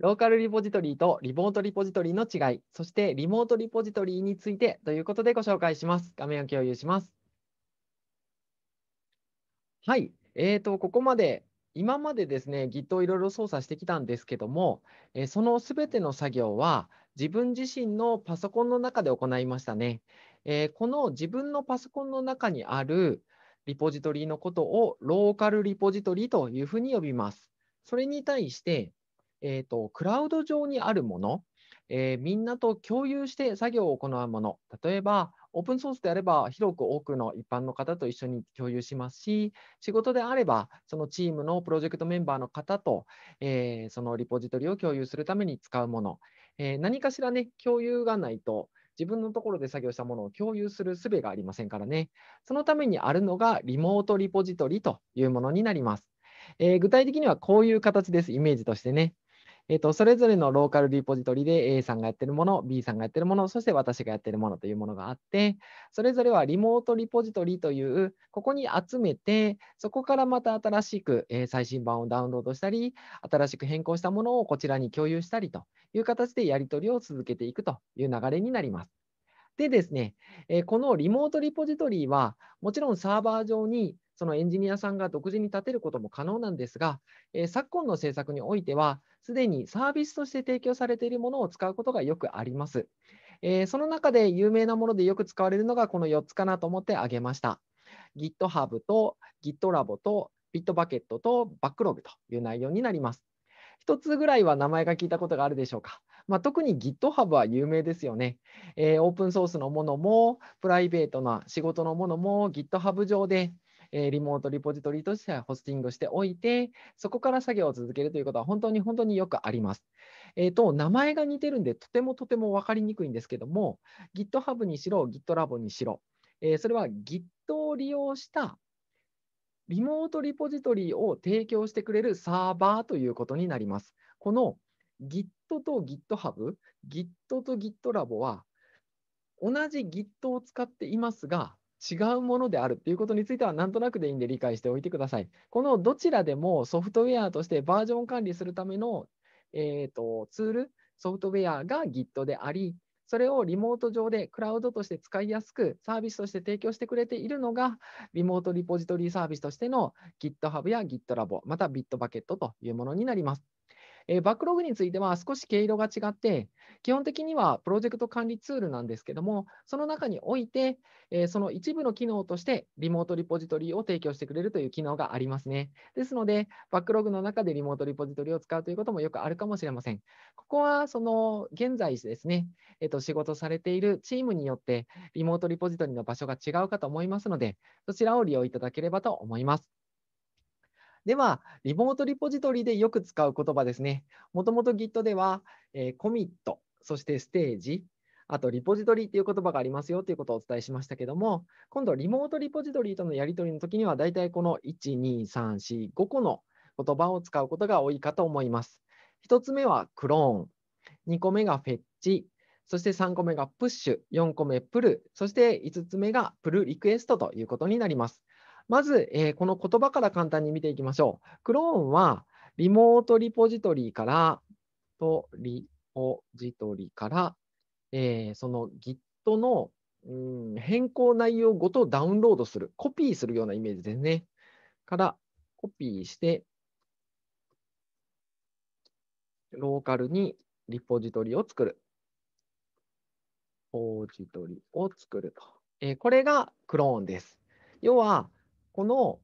ローカルリポジトリとリモートリポジトリの違い、そしてリモートリポジトリについてということでご紹介します。画面を共有します。はい、えーと、ここまで今までですね、Git をいろいろ操作してきたんですけども、えそのすべての作業は自分自身のパソコンの中で行いましたね。えー、この自分のパソコンの中にあるリポジトリのことをローカルリポジトリというふうに呼びます。それに対してえーと、クラウド上にあるもの、えー、みんなと共有して作業を行うもの、例えばオープンソースであれば広く多くの一般の方と一緒に共有しますし、仕事であればそのチームのプロジェクトメンバーの方と、えー、そのリポジトリを共有するために使うもの、えー、何かしらね、共有がないと、自分のところで作業したものを共有する術がありませんからね。そのためにあるのがリモートリポジトリというものになります。えー、具体的にはこういう形です、イメージとしてね。えっ、と、それぞれのローカルリポジトリで A さんがやってるもの、B さんがやってるもの、そして私がやってるものというものがあって、それぞれはリモートリポジトリという、ここに集めて、そこからまた新しく、え最新版をダウンロードしたり、新しく変更したものをこちらに共有したりという形でやり取りを続けていくという流れになります。でですね、えこのリモートリポジトリは、もちろんサーバー上にそのエンジニアさんが独自に立てることも可能なんですが、えー、昨今の政策においては、すでにサービスとして提供されているものを使うことがよくあります。えー、その中で有名なものでよく使われるのがこの4つかなと思って挙げました。GitHub と GitLab と Bitbucket と Backlog という内容になります。1つぐらいは名前が聞いたことがあるでしょうか。まあ、特に GitHub は有名ですよね、えー、オープンソースのものも、プライベートな仕事のものも GitHub 上で、えリモートリポジトリとしてホスティングしておいて、そこから作業を続けるということは本当に本当によくあります。えっ、ー、と、名前が似てるんで、とてもとても分かりにくいんですけども、GitHub にしろ、GitLab にしろ、えー、それは Git を利用したリモートリポジトリを提供してくれるサーバーということになります。この Git と GitHub、Git と GitLab は同じ Git を使っていますが、違うものであるっていうことについてはなんとなくでいいんで理解しておいてください。このどちらでもソフトウェアとしてバージョン管理するための、えーと、ツール、ソフトウェアが Git であり、それをリモート上でクラウドとして使いやすくサービスとして提供してくれているのが、リモートリポジトリサービスとしての GitHub や GitLab、また Bitbucket というものになります。えバックログについては少し毛色が違って、基本的にはプロジェクト管理ツールなんですけども、その中において、えその一部の機能としてリモートリポジトリを提供してくれるという機能がありますね。ですので、バックログの中でリモートリポジトリを使うということもよくあるかもしれません。ここは、その現在ですね、えっと、仕事されているチームによって、リモートリポジトリの場所が違うかと思いますので、そちらを利用いただければと思います。では、リモートリポジトリでよく使う言葉ですね。もともと Git では、えー、コミット、そしてステージ、あとリポジトリっていう言葉がありますよということをお伝えしましたけども、今度リモートリポジトリとのやり取りの時には、だいたいこの1、2、3、4、5個の言葉を使うことが多いかと思います。1つ目はクローン、2個目がフェッチ、そして3個目がプッシュ、4個目プル、そして5つ目がプルリクエストということになります。まず、えー、この言葉から簡単に見ていきましょう。クローンはリモートリポジトリからとリポジトリから、えー、その Git の、うん、変更内容ごとダウンロードする、コピーするようなイメージですね。からコピーして、ローカルにリポジトリを作る。ポジトリを作ると。えー、これがクローンです。要は、この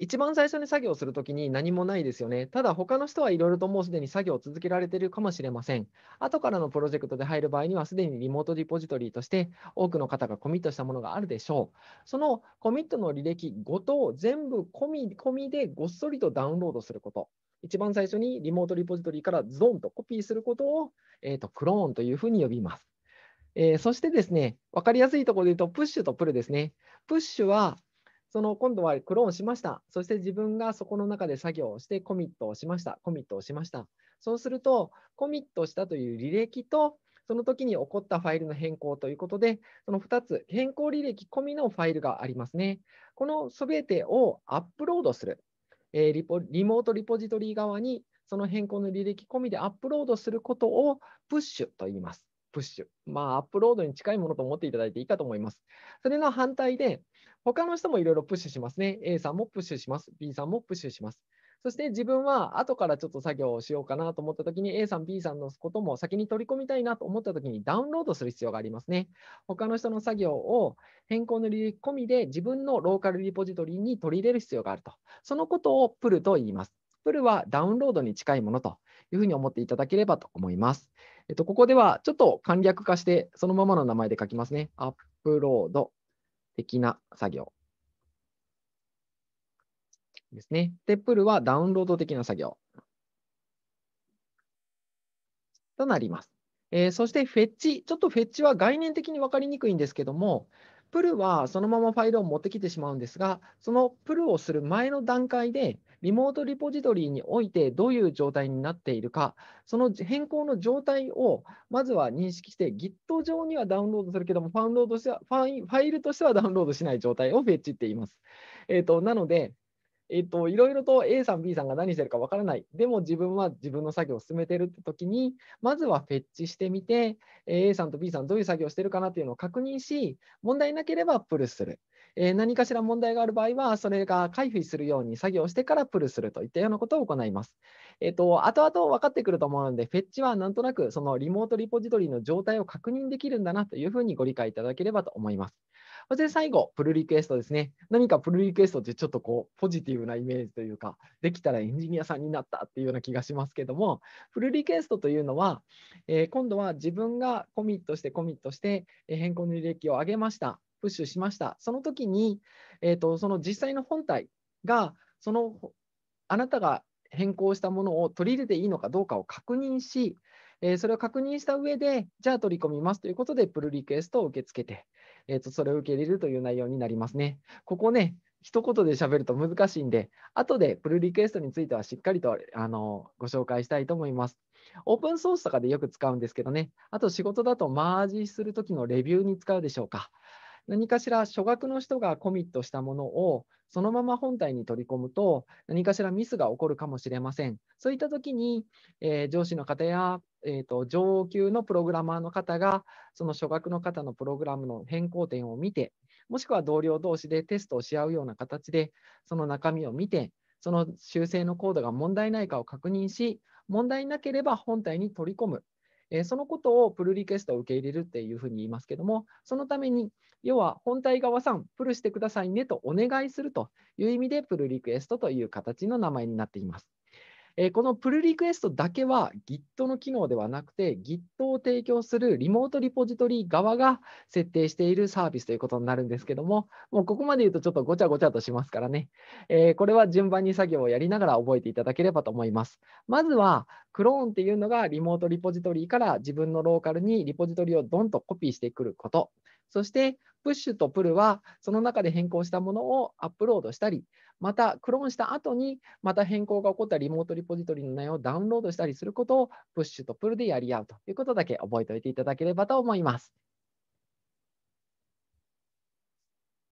一番最初に作業するときに何もないですよね。ただ、他の人はいろいろともうすでに作業を続けられているかもしれません。後からのプロジェクトで入る場合には、すでにリモートディポジトリとして多くの方がコミットしたものがあるでしょう。そのコミットの履歴ごと全部込み込みでごっそりとダウンロードすること。一番最初にリモートリポジトリからゾーンとコピーすることを、えーと、クローンというふうに呼びます。えー、そしてですね、分かりやすいところで言うと、プッシュとプルですね。プッシュはその今度はクローンしました。そして自分がそこの中で作業をしてコミットをしました。コミットをしました。そうすると、コミットしたという履歴と、その時に起こったファイルの変更ということで、その2つ、変更履歴込みのファイルがありますね。この全てをアップロードする。えー、リポリモートリポジトリ側にその変更の履歴込みでアップロードすることをプッシュと言います。プッシュ、まあ、アップロードに近いものと思っていただいていいかと思います。それの反対で、他の人もいろいろプッシュしますね。A さんもプッシュします。B さんもプッシュします。そして自分は後からちょっと作業をしようかなと思ったときに A さん、B さんのことも先に取り込みたいなと思ったときにダウンロードする必要がありますね。他の人の作業を変更の入り込みで自分のローカルリポジトリに取り入れる必要があると。そのことをプルと言います。Apple はダウンロードに近いものというふうに思っていただければと思います。えっと、ここではちょっと簡略化して、そのままの名前で書きますね。アップロード的な作業ですね。で、プルはダウンロード的な作業となります。えー、そしてフェッチ、ちょっとフェッチは概念的に分かりにくいんですけども、プルはそのままファイルを持ってきてしまうんですが、そのプルをする前の段階で、リモートリポジトリにおいてどういう状態になっているか、その変更の状態をまずは認識して、Git 上にはダウンロードするけども、ファロードしてはファイルとしてはダウンロードしない状態をフェッチって言います。えーとなので、えっと、いろいろと A さん、B さんが何してるかわからない。でも自分は自分の作業を進めてるって時に、まずはフェッチしてみて、A さんと B さんどういう作業をしてるかなっていうのを確認し、問題なければプルする。えー、何かしら問題がある場合は、それが回避するように作業してからプルするといったようなことを行います。えっと、後々分かってくると思うので、フェッチはなんとなくそのリモートリポジトリの状態を確認できるんだなというふうにご理解いただければと思います。そして最後、プルリクエストですね。何かプルリクエストってちょっとこう、ポジティブなイメージというか、できたらエンジニアさんになったっていうような気がしますけども、プルリクエストというのは、えー、今度は自分がコミットしてコミットして、え変更の履歴を上げました。プッシュしました。その時に、えーと、とその実際の本体が、そのあなたが変更したものを取り入れていいのかどうかを確認し、えそれを確認した上で、じゃあ取り込みますということで、プルリクエストを受け付けて、えー、とそれを受け入れるという内容になりますね。ここね、一言で喋ると難しいんで、後でプルリクエストについてはしっかりとあのご紹介したいと思います。オープンソースとかでよく使うんですけどね、あと仕事だとマージするときのレビューに使うでしょうか。何かしら初学の人がコミットしたものをそのまま本体に取り込むと何かしらミスが起こるかもしれません。そういった時に、えー、上司の方や、えーと、上級のプログラマーの方がその初学の方のプログラムの変更点を見てもしくは同僚同士でテストをし合うような形でその中身を見てその修正のコードが問題ないかを確認し問題なければ本体に取り込むえそのことをプルリクエストを受け入れるっていうふうに言いますけども、そのために、要は本体側さん、プルしてくださいねとお願いするという意味で、プルリクエストという形の名前になっています。えー、このプルリクエストだけは Git の機能ではなくて Git を提供するリモートリポジトリ側が設定しているサービスということになるんですけども、もうここまで言うとちょっとごちゃごちゃとしますからね、えー、これは順番に作業をやりながら覚えていただければと思います。まずはクローンっていうのがリモートリポジトリから自分のローカルにリポジトリをドンとコピーしてくること。そして、プッシュとプルは、その中で変更したものをアップロードしたり、また、クローンした後に、また変更が起こったリモートリポジトリの内容をダウンロードしたりすることを、プッシュとプルでやり合うということだけ覚えておいていただければと思います。